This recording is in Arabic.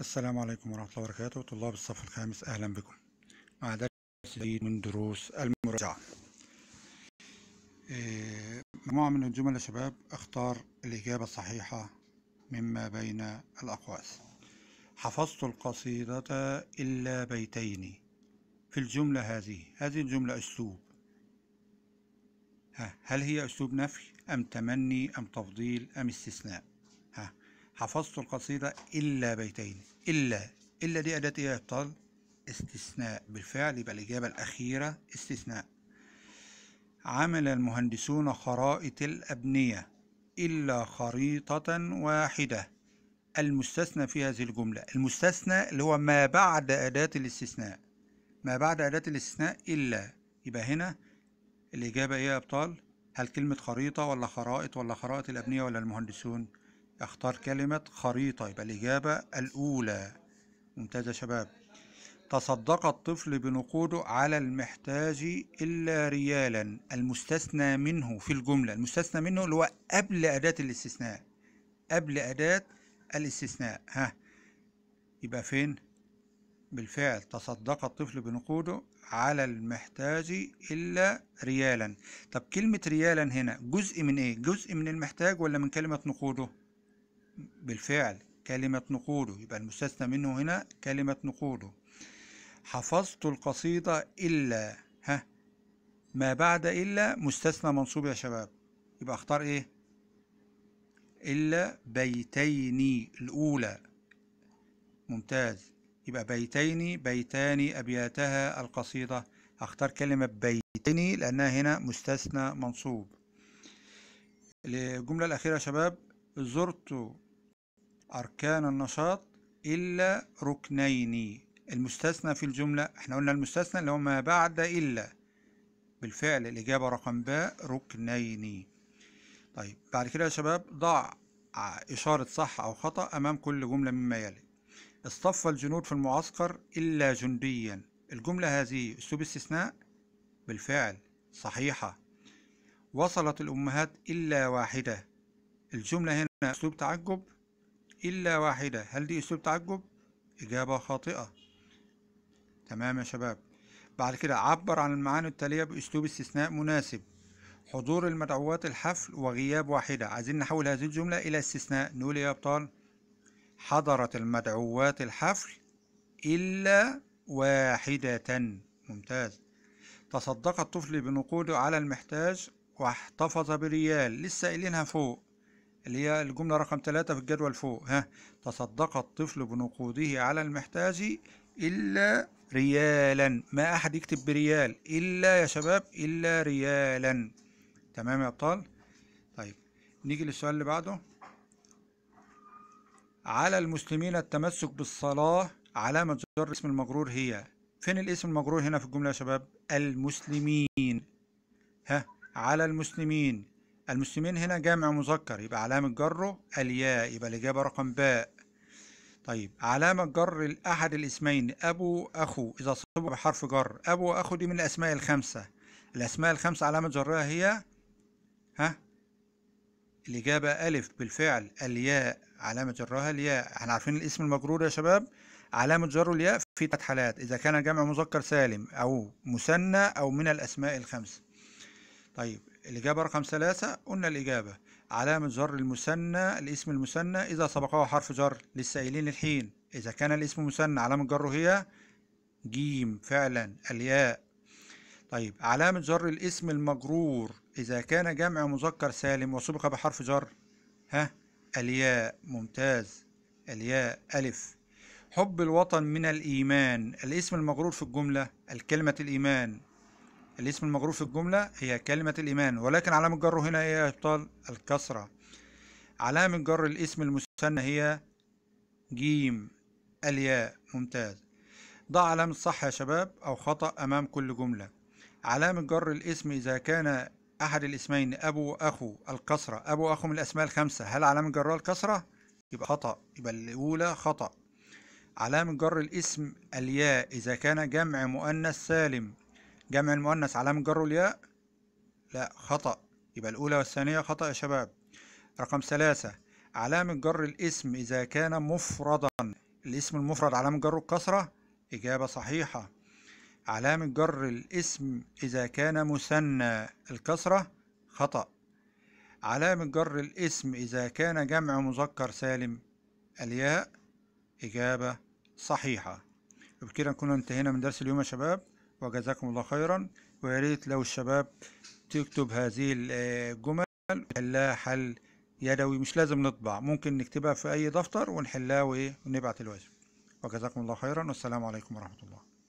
السلام عليكم ورحمة الله وبركاته طلاب الصف الخامس أهلا بكم مع درس جديد من دروس المراجعة آه، مجموعة من الجمل يا شباب اختار الإجابة الصحيحة مما بين الأقواس حفظت القصيدة إلا بيتين في الجملة هذه هذه الجملة أسلوب ها هل هي أسلوب نفي أم تمني أم تفضيل أم استثناء ها حفظت القصيدة إلا بيتين إلا إلا دي أداة إيه أبطال استثناء بالفعل يبقى الإجابة الأخيرة استثناء عمل المهندسون خرائط الأبنية إلا خريطة واحدة المستثنى في هذه الجملة المستثنى اللي هو ما بعد أداة الاستثناء ما بعد أداة الاستثناء إلا يبقى هنا الإجابة إيه يا أبطال؟ هل كلمة خريطة ولا خرائط ولا خرائط الأبنية ولا المهندسون؟ اختار كلمة خريطة يبقى الإجابة الأولى ممتازة يا شباب تصدق الطفل بنقوده على المحتاج إلا ريالا المستثنى منه في الجملة المستثنى منه اللي هو قبل أداة الاستثناء قبل أداة الاستثناء ها يبقى فين بالفعل تصدق الطفل بنقوده على المحتاج إلا ريالا طب كلمة ريالا هنا جزء من إيه جزء من المحتاج ولا من كلمة نقوده بالفعل كلمة نقوده يبقى المستثنى منه هنا كلمة نقوده حفظت القصيدة إلا ها ما بعد إلا مستثنى منصوب يا شباب يبقى اختار إيه إلا بيتين الأولى ممتاز يبقى بيتين بيتان أبياتها القصيدة اختار كلمة بيتين لأنها هنا مستثنى منصوب الجملة الأخيرة يا شباب زرت أركان النشاط إلا ركنين المستثنى في الجملة احنا قلنا المستثنى اللي هو ما بعد إلا بالفعل الإجابة رقم باء ركنين طيب بعد كده يا شباب ضع إشارة صح أو خطأ أمام كل جملة مما يلي اصطف الجنود في المعسكر إلا جنديا الجملة هذه أسلوب استثناء بالفعل صحيحة وصلت الأمهات إلا واحدة الجملة هنا أسلوب تعجب إلا واحدة هل دي أسلوب تعجب؟ إجابة خاطئة تمام يا شباب بعد كده عبر عن المعاني التالية بأسلوب استثناء مناسب حضور المدعوات الحفل وغياب واحدة عايزين نحول هذه الجملة إلى استثناء نقول إيه يا أبطال حضرت المدعوات الحفل إلا واحدة ممتاز تصدق الطفل بنقوده على المحتاج واحتفظ بريال لسه قايلينها فوق اللي هي الجملة رقم ثلاثة في الجدول فوق ها تصدق الطفل بنقوده على المحتاج إلا ريالا ما أحد يكتب بريال إلا يا شباب إلا ريالا تمام يا أبطال طيب نيجي للسؤال اللي بعده على المسلمين التمسك بالصلاة علامة جر الاسم المجرور هي فين الاسم المجرور هنا في الجملة يا شباب المسلمين ها على المسلمين المسلمين هنا جامع مذكر يبقى علامة جره الياء يبقى الإجابة رقم باء طيب علامة جر أحد الاسمين أبو أخو إذا صب بحرف جر أبو أخو دي من الأسماء الخمسة الأسماء الخمسة علامة جرها هي ها الإجابة ألف بالفعل الياء علامة جرها الياء احنا عارفين الاسم المجرور يا شباب علامة جره الياء في ثلاث حالات إذا كان جمع مذكر سالم أو مثنى أو من الأسماء الخمسة طيب الإجابة رقم ثلاثة قلنا الإجابة علامة جر المثنى الاسم المثنى إذا سبقه حرف جر للسائلين الحين إذا كان الاسم مثنى علامة جره هي جيم فعلا الياء طيب علامة جر الاسم المجرور إذا كان جمع مذكر سالم وسبق بحرف جر ها الياء ممتاز الياء ألف حب الوطن من الإيمان الاسم المجرور في الجملة الكلمة الإيمان الاسم المجرور في الجملة هي كلمة الإيمان ولكن علامة جره هنا هي إيه إبطال الكسرة علامة جر الاسم المثنى هي جيم الياء ممتاز ضع علامة صح يا شباب أو خطأ أمام كل جملة علامة جر الاسم إذا كان أحد الاسمين أبو أخو الكسرة أبو أخو من الأسماء الخمسة هل علامة جرها الكسرة؟ يبقى خطأ يبقى الأولى خطأ علامة جر الاسم الياء إذا كان جمع مؤنث سالم جمع المؤنث علامة جره الياء لا خطأ يبقى الأولى والثانية خطأ يا شباب رقم ثلاثة علامة جر الاسم إذا كان مفردا الاسم المفرد علامة جره الكسرة إجابة صحيحة علامة جر الاسم إذا كان مثنى الكسرة خطأ علامة جر الاسم إذا كان جمع مذكر سالم الياء إجابة صحيحة وبكده نكون انتهينا من درس اليوم يا شباب وجزاكم الله خيرا ويا ريت لو الشباب تكتب هذه الجمل ونحلها حل يدوي مش لازم نطبع ممكن نكتبها في أي دفتر ونحلها ونبعت الواجب وجزاكم الله خيرا والسلام عليكم ورحمة الله